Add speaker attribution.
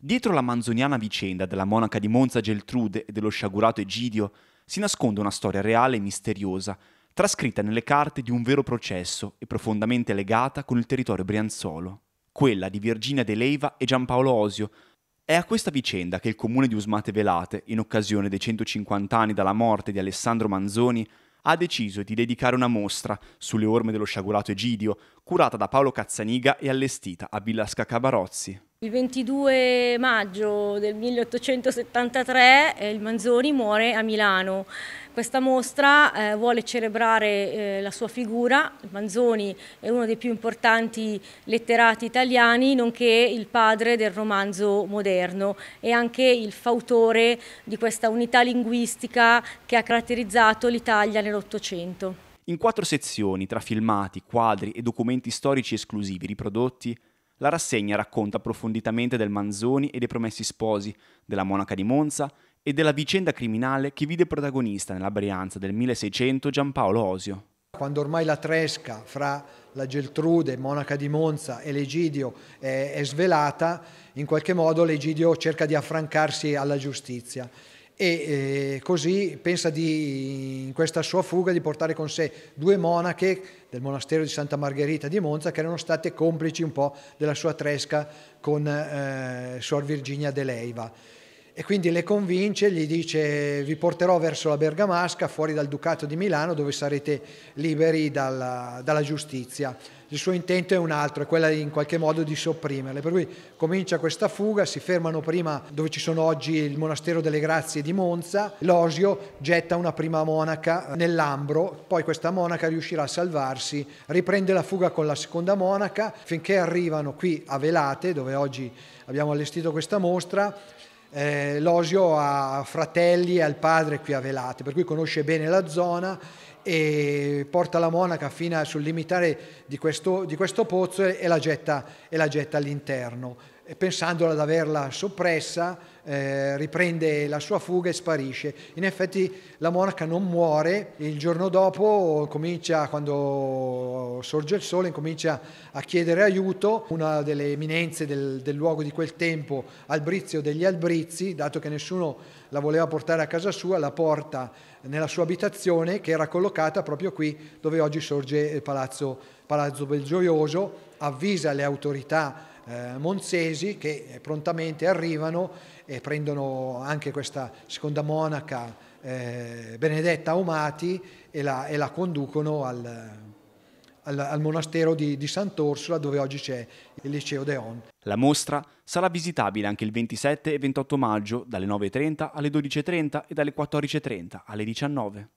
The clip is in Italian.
Speaker 1: Dietro la manzoniana vicenda della monaca di Monza Geltrude e dello sciagurato Egidio si nasconde una storia reale e misteriosa, trascritta nelle carte di un vero processo e profondamente legata con il territorio brianzolo, quella di Virginia De Leiva e Giampaolo Osio. È a questa vicenda che il comune di Usmate Velate, in occasione dei 150 anni dalla morte di Alessandro Manzoni, ha deciso di dedicare una mostra sulle orme dello sciagurato Egidio, curata da Paolo Cazzaniga e allestita a Villa Scacabarozzi.
Speaker 2: Il 22 maggio del 1873 eh, il Manzoni muore a Milano. Questa mostra eh, vuole celebrare eh, la sua figura. Manzoni è uno dei più importanti letterati italiani, nonché il padre del romanzo moderno e anche il fautore di questa unità linguistica che ha caratterizzato l'Italia nell'Ottocento.
Speaker 1: In quattro sezioni, tra filmati, quadri e documenti storici esclusivi riprodotti, la rassegna racconta approfonditamente del Manzoni e dei Promessi Sposi, della monaca di Monza e della vicenda criminale che vide protagonista nella Brianza del 1600 Giampaolo Osio.
Speaker 3: Quando ormai la tresca fra la Geltrude, monaca di Monza e l'Egidio è, è svelata, in qualche modo l'Egidio cerca di affrancarsi alla giustizia e eh, così pensa di, in questa sua fuga di portare con sé due monache del monastero di Santa Margherita di Monza che erano state complici un po' della sua tresca con eh, Suor Virginia de Leiva e quindi le convince, gli dice vi porterò verso la Bergamasca, fuori dal Ducato di Milano, dove sarete liberi dalla, dalla giustizia. Il suo intento è un altro, è quello in qualche modo di sopprimerle. Per cui comincia questa fuga, si fermano prima dove ci sono oggi il monastero delle Grazie di Monza, Losio getta una prima monaca nell'Ambro, poi questa monaca riuscirà a salvarsi, riprende la fuga con la seconda monaca finché arrivano qui a Velate, dove oggi abbiamo allestito questa mostra eh, Losio ha fratelli e al padre qui a Velate, per cui conosce bene la zona e porta la monaca fino sul limitare di questo, di questo pozzo e la getta, e la getta all'interno pensandola ad averla soppressa, eh, riprende la sua fuga e sparisce. In effetti la monaca non muore, il giorno dopo comincia, quando sorge il sole, comincia a chiedere aiuto. Una delle eminenze del, del luogo di quel tempo, Albrizio degli Albrizi, dato che nessuno la voleva portare a casa sua, la porta nella sua abitazione che era collocata proprio qui dove oggi sorge il Palazzo, Palazzo Belgioioso, avvisa le autorità eh, Monzesi che eh, prontamente arrivano e prendono anche questa seconda monaca eh, Benedetta Omati e la, e la conducono al, al, al, monastero di, di Sant'Orsola dove oggi c'è il liceo Deon.
Speaker 1: La mostra sarà visitabile anche il 27 e 28 maggio dalle 9.30 alle 12.30 e dalle 14.30 alle 19.00.